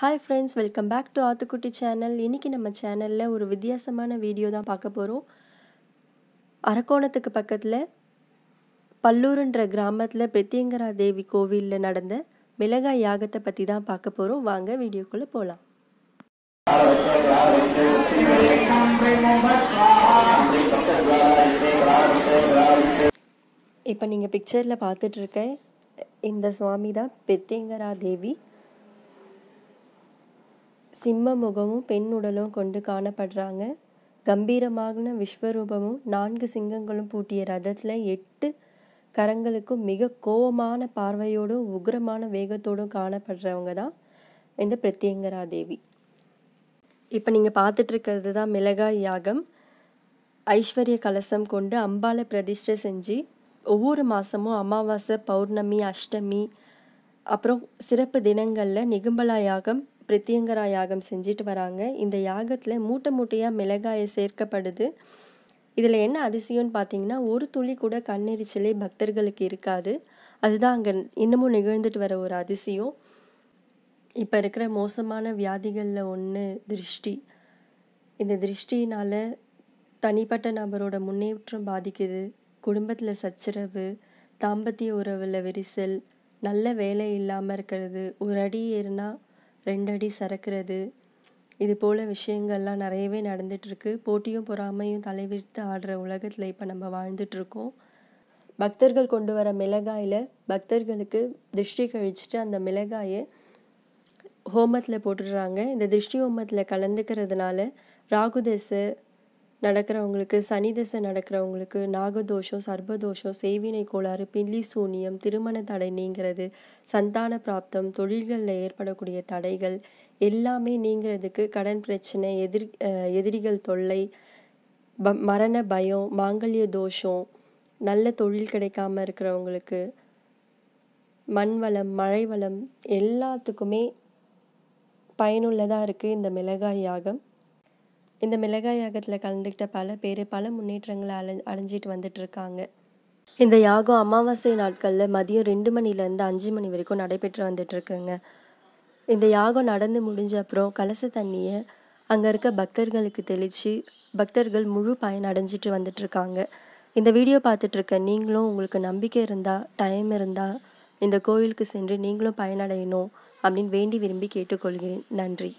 hi friends welcome back to Aathukutti channel இன்றைக்கி நம்ம சேனலில் ஒரு வித்தியாசமான வீடியோ தான் பார்க்க போகிறோம் அரக்கோணத்துக்கு பக்கத்தில் பல்லூருன்ற கிராமத்தில் பிரத்யங்கரா தேவி கோவிலில் நடந்த மிளகாய் யாகத்தை பற்றி தான் பார்க்க போகிறோம் வாங்க வீடியோக்குள்ளே போகலாம் இப்போ நீங்கள் பிக்சரில் பார்த்துட்ருக்க இந்த சுவாமி தான் பெத்தேங்கரா தேவி சிம்ம முகமும் பெண் உடலும் கொண்டு காணப்படுறாங்க கம்பீரமான விஸ்வரூபமும் நான்கு சிங்கங்களும் பூட்டிய ரதத்தில் எட்டு கரங்களுக்கும் மிக கோபமான பார்வையோடும் உக்ரமான வேகத்தோடும் காணப்படுறவங்க தான் இந்த பிரத்யங்கரா தேவி இப்போ நீங்கள் பார்த்துட்ருக்கிறது தான் மிளகாய் யாகம் ஐஸ்வர்ய கலசம் கொண்டு அம்பாலை பிரதிஷ்டை செஞ்சு ஒவ்வொரு மாதமும் அமாவாசை பௌர்ணமி அஷ்டமி அப்புறம் சிறப்பு தினங்களில் நிகும்பலா யாகம் பிரித்தியங்கரா யாகம் செஞ்சுட்டு வராங்க இந்த யாகத்தில் மூட்டை மூட்டையாக மிளகாயை சேர்க்கப்படுது இதில் என்ன அதிசயம்னு பார்த்தீங்கன்னா ஒரு துளி கூட கண்ணெரிச்சலே பக்தர்களுக்கு இருக்காது அதுதான் அங்கே இன்னமும் நிகழ்ந்துட்டு வர ஒரு அதிசயம் இப்போ இருக்கிற மோசமான வியாதிகளில் ஒன்று திருஷ்டி இந்த திருஷ்டினால் தனிப்பட்ட நபரோட முன்னேற்றம் பாதிக்குது குடும்பத்தில் சச்சரவு தாம்பத்திய உறவில் விரிசல் நல்ல வேலை இல்லாமல் இருக்கிறது ஒரு அடி ஏறினா ரெண்டடி சறக்கிறது இது போல் விஷயங்கள்லாம் நிறையவே நடந்துகிட்ருக்கு போட்டியும் பொறாமையும் தலைவிரித்து ஆடுற உலகத்தில் இப்போ நம்ம வாழ்ந்துட்டுருக்கோம் பக்தர்கள் கொண்டு வர மிளகாயில் பக்தர்களுக்கு திருஷ்டி கழிச்சிட்டு அந்த மிளகாயை ஹோமத்தில் போட்டுடுறாங்க இந்த திருஷ்டி ஹோமத்தில் கலந்துக்கிறதுனால ராகுதேசு நடக்கிறவங்களுக்கு சனி தசை நடக்கிறவங்களுக்கு நாகதோஷம் சர்பதோஷம் சேவினை கோளாறு பில்லி சூனியம் திருமண தடை நீங்கிறது சந்தான பிராப்தம் தொழில்களில் ஏற்படக்கூடிய தடைகள் எல்லாமே நீங்கிறதுக்கு கடன் பிரச்சனை எதிர் எதிரிகள் தொல்லை ப மரண பயம் மாங்கல்ய தோஷம் நல்ல தொழில் கிடைக்காம இருக்கிறவங்களுக்கு மண் வளம் மழை வளம் எல்லாத்துக்குமே பயனுள்ளதாக இருக்குது இந்த மிளகாய் யாகம் இந்த மிளகாய் யாகத்தில் கலந்துக்கிட்ட பல பேர் பல முன்னேற்றங்களை அலை அடைஞ்சிட்டு இருக்காங்க இந்த யாகம் அமாவாசை நாட்களில் மதியம் ரெண்டு மணிலேருந்து அஞ்சு மணி வரைக்கும் நடைபெற்று இருக்குங்க இந்த யாகம் நடந்து முடிஞ்ச அப்புறம் கலச தண்ணியை அங்கே இருக்க பக்தர்களுக்கு தெளித்து பக்தர்கள் முழு பயன் அடைஞ்சிட்டு வந்துட்டுருக்காங்க இந்த வீடியோ பார்த்துட்ருக்க நீங்களும் உங்களுக்கு நம்பிக்கை இருந்தால் டைம் இருந்தால் இந்த கோயிலுக்கு சென்று நீங்களும் பயனடையணும் அப்படின்னு வேண்டி விரும்பி கேட்டுக்கொள்கிறேன் நன்றி